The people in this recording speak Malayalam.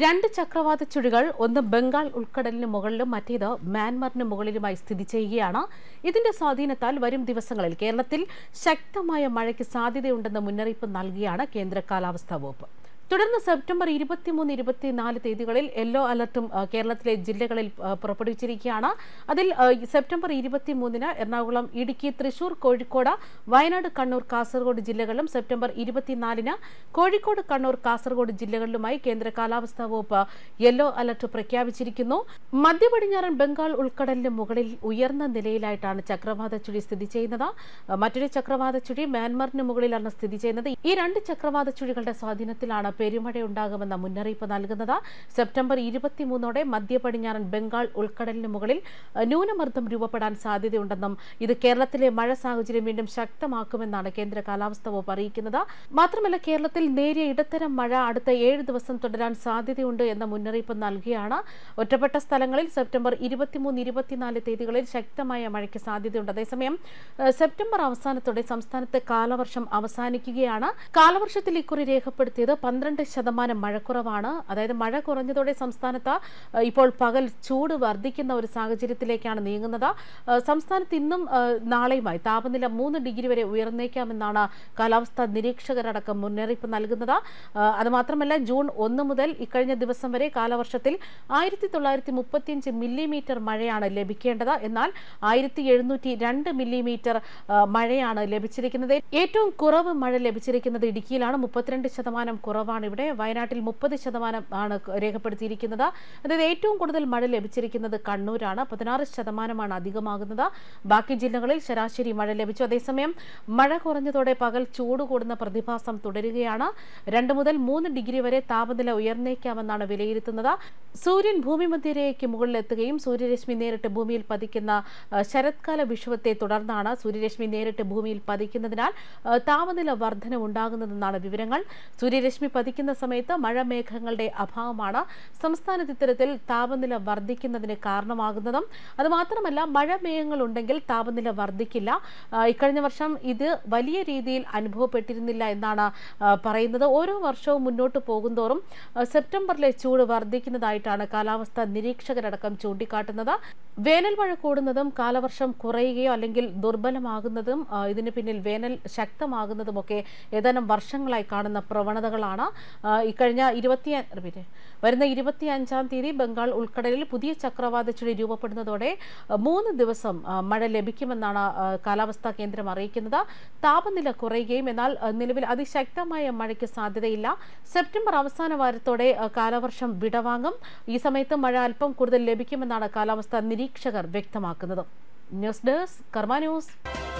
രണ്ട് ചക്രവാത ചുഴികൾ ഒന്ന് ബംഗാൾ ഉൾക്കടലിന് മുകളിലും മറ്റേത് മ്യാൻമറിന് മുകളിലുമായി സ്ഥിതി ചെയ്യുകയാണ് ഇതിന്റെ സ്വാധീനത്താൽ വരും ദിവസങ്ങളിൽ കേരളത്തിൽ ശക്തമായ മഴയ്ക്ക് സാധ്യതയുണ്ടെന്ന് മുന്നറിയിപ്പ് നൽകിയാണ് കേന്ദ്ര കാലാവസ്ഥാ വകുപ്പ് തുടർന്ന് സെപ്റ്റംബർ ഇരുപത്തിമൂന്ന് ഇരുപത്തിനാല് തീയതികളിൽ യെല്ലോ അലർട്ടും കേരളത്തിലെ ജില്ലകളിൽ പുറപ്പെടുവിച്ചിരിക്കുകയാണ് അതിൽ സെപ്റ്റംബർ ഇരുപത്തിമൂന്നിന് എറണാകുളം ഇടുക്കി തൃശൂർ കോഴിക്കോട് വയനാട് കണ്ണൂർ കാസർഗോഡ് ജില്ലകളിലും സെപ്റ്റംബർ ഇരുപത്തിനാലിന് കോഴിക്കോട് കണ്ണൂർ കാസർഗോഡ് ജില്ലകളിലുമായി കേന്ദ്ര കാലാവസ്ഥാ വകുപ്പ് യെല്ലോ അലർട്ട് പ്രഖ്യാപിച്ചിരിക്കുന്നു മധ്യ പടിഞ്ഞാറൻ ബംഗാൾ ഉൾക്കടലിന് മുകളിൽ ഉയർന്ന നിലയിലായിട്ടാണ് ചക്രവാത ചുഴി സ്ഥിതി ചെയ്യുന്നത് മറ്റൊരു ചക്രവാത ചുഴി മ്യാൻമറിന് മുകളിലാണ് സ്ഥിതി ചെയ്യുന്നത് ഈ രണ്ട് ചക്രവാത ചുഴികളുടെ സ്വാധീനത്തിലാണ് ഉണ്ടാകുമെന്ന മുന്നറിയിപ്പ് നൽകുന്നത് സെപ്റ്റംബർ ഇരുപത്തിമൂന്നോടെ മധ്യപടിഞ്ഞാറൻ ബംഗാൾ ഉൾക്കടലിന് മുകളിൽ ന്യൂനമർദ്ദം രൂപപ്പെടാൻ സാധ്യതയുണ്ടെന്നും ഇത് കേരളത്തിലെ മഴ സാഹചര്യം വീണ്ടും ശക്തമാക്കുമെന്നാണ് കേന്ദ്ര കാലാവസ്ഥാ വകുപ്പ് അറിയിക്കുന്നത് മാത്രമല്ല കേരളത്തിൽ നേരിയ ഇടത്തരം മഴ അടുത്ത ഏഴ് ദിവസം തുടരാൻ സാധ്യതയുണ്ട് എന്ന മുന്നറിയിപ്പ് നൽകിയാണ് ഒറ്റപ്പെട്ട സ്ഥലങ്ങളിൽ സെപ്റ്റംബർ ഇരുപത്തിമൂന്ന് ഇരുപത്തിനാല് തീയതികളിൽ ശക്തമായ മഴയ്ക്ക് സാധ്യതയുണ്ട് അതേസമയം സെപ്റ്റംബർ അവസാനത്തോടെ സംസ്ഥാനത്ത് കാലവർഷം അവസാനിക്കുകയാണ് കാലവർഷത്തിൽ ഇക്കുറി രേഖപ്പെടുത്തിയത് പന്ത്രണ്ട് പന്ത്രണ്ട് ശതമാനം മഴക്കുറവാണ് അതായത് മഴ കുറഞ്ഞതോടെ സംസ്ഥാനത്ത് ഇപ്പോൾ പകൽ ചൂട് വർദ്ധിക്കുന്ന ഒരു സാഹചര്യത്തിലേക്കാണ് നീങ്ങുന്നത് സംസ്ഥാനത്ത് ഇന്നും നാളെയുമായി താപനില മൂന്ന് ഡിഗ്രി വരെ ഉയർന്നേക്കാമെന്നാണ് കാലാവസ്ഥാ നിരീക്ഷകരടക്കം മുന്നറിയിപ്പ് നൽകുന്നത് അതുമാത്രമല്ല ജൂൺ ഒന്ന് മുതൽ ഇക്കഴിഞ്ഞ ദിവസം വരെ കാലവർഷത്തിൽ ആയിരത്തി തൊള്ളായിരത്തി മുപ്പത്തിയഞ്ച് മില്ലിമീറ്റർ മഴയാണ് ലഭിക്കേണ്ടത് എന്നാൽ ആയിരത്തി എഴുന്നൂറ്റി രണ്ട് മില്ലിമീറ്റർ മഴയാണ് ലഭിച്ചിരിക്കുന്നത് ഏറ്റവും കുറവ് മഴ ലഭിച്ചിരിക്കുന്നത് ഇടുക്കിയിലാണ് മുപ്പത്തിരണ്ട് ശതമാനം കുറവാണ് കുറവാണ് ഇവിടെ വയനാട്ടിൽ മുപ്പത് ശതമാനം ആണ് രേഖപ്പെടുത്തിയിരിക്കുന്നത് അതായത് ഏറ്റവും കൂടുതൽ മഴ ലഭിച്ചിരിക്കുന്നത് കണ്ണൂരാണ് പതിനാറ് ശതമാനമാണ് അധികമാകുന്നത് ബാക്കി ജില്ലകളിൽ ശരാശരി മഴ ലഭിച്ചു അതേസമയം മഴ കുറഞ്ഞതോടെ പകൽ ചൂട് കൂടുന്ന പ്രതിഭാസം തുടരുകയാണ് രണ്ട് മുതൽ മൂന്ന് ഡിഗ്രി വരെ താപനില ഉയർന്നേക്കാമെന്നാണ് വിലയിരുത്തുന്നത് സൂര്യൻ ഭൂമി മധ്യരേഖയ്ക്ക് മുകളിലെത്തുകയും സൂര്യരശ്മി നേരിട്ട് ഭൂമിയിൽ പതിക്കുന്ന ശരത്കാല വിഷുവത്തെ തുടർന്നാണ് സൂര്യരശ്മി നേരിട്ട് ഭൂമിയിൽ പതിക്കുന്നതിനാൽ താപനില വർധന ഉണ്ടാകുന്നതെന്നാണ് വിവരങ്ങൾ സൂര്യരശ്മി പതിക്കുന്ന സമയത്ത് മഴമേഘങ്ങളുടെ അഭാവമാണ് സംസ്ഥാനത്ത് ഇത്തരത്തിൽ താപനില വർദ്ധിക്കുന്നതിന് കാരണമാകുന്നതും അതുമാത്രമല്ല മഴമേഘങ്ങൾ ഉണ്ടെങ്കിൽ താപനില വർദ്ധിക്കില്ല ഇക്കഴിഞ്ഞ വർഷം ഇത് വലിയ രീതിയിൽ അനുഭവപ്പെട്ടിരുന്നില്ല എന്നാണ് പറയുന്നത് ഓരോ വർഷവും മുന്നോട്ട് പോകുന്തോറും സെപ്റ്റംബറിലെ ചൂട് വർദ്ധിക്കുന്നതായിട്ടാണ് കാലാവസ്ഥാ നിരീക്ഷകരടക്കം ചൂണ്ടിക്കാട്ടുന്നത് വേനൽ മഴ കൂടുന്നതും കാലവർഷം കുറയുകയോ അല്ലെങ്കിൽ ദുർബലമാകുന്നതും ഇതിന് പിന്നിൽ വേനൽ ശക്തമാകുന്നതുമൊക്കെ ഏതാനും വർഷങ്ങളായി കാണുന്ന പ്രവണതകളാണ് ഇക്കഴിഞ്ഞ ഇരുപത്തി റിപ്പീറ്റ് വരുന്ന ഇരുപത്തി അഞ്ചാം തീയതി ബംഗാൾ ഉൾക്കടലിൽ പുതിയ ചക്രവാത ചുഴി രൂപപ്പെടുന്നതോടെ മൂന്ന് ദിവസം മഴ ലഭിക്കുമെന്നാണ് കാലാവസ്ഥാ കേന്ദ്രം അറിയിക്കുന്നത് താപനില കുറയുകയും എന്നാൽ നിലവിൽ അതിശക്തമായ മഴയ്ക്ക് സാധ്യതയില്ല സെപ്റ്റംബർ അവസാന വാരത്തോടെ കാലവർഷം വിടവാങ്ങും ഈ സമയത്ത് മഴ അല്പം കൂടുതൽ ലഭിക്കുമെന്നാണ് കാലാവസ്ഥാ നിരീക്ഷകർ വ്യക്തമാക്കുന്നത് ന്യൂസ് ഡെസ്ക് കർമ്മ ന്യൂസ്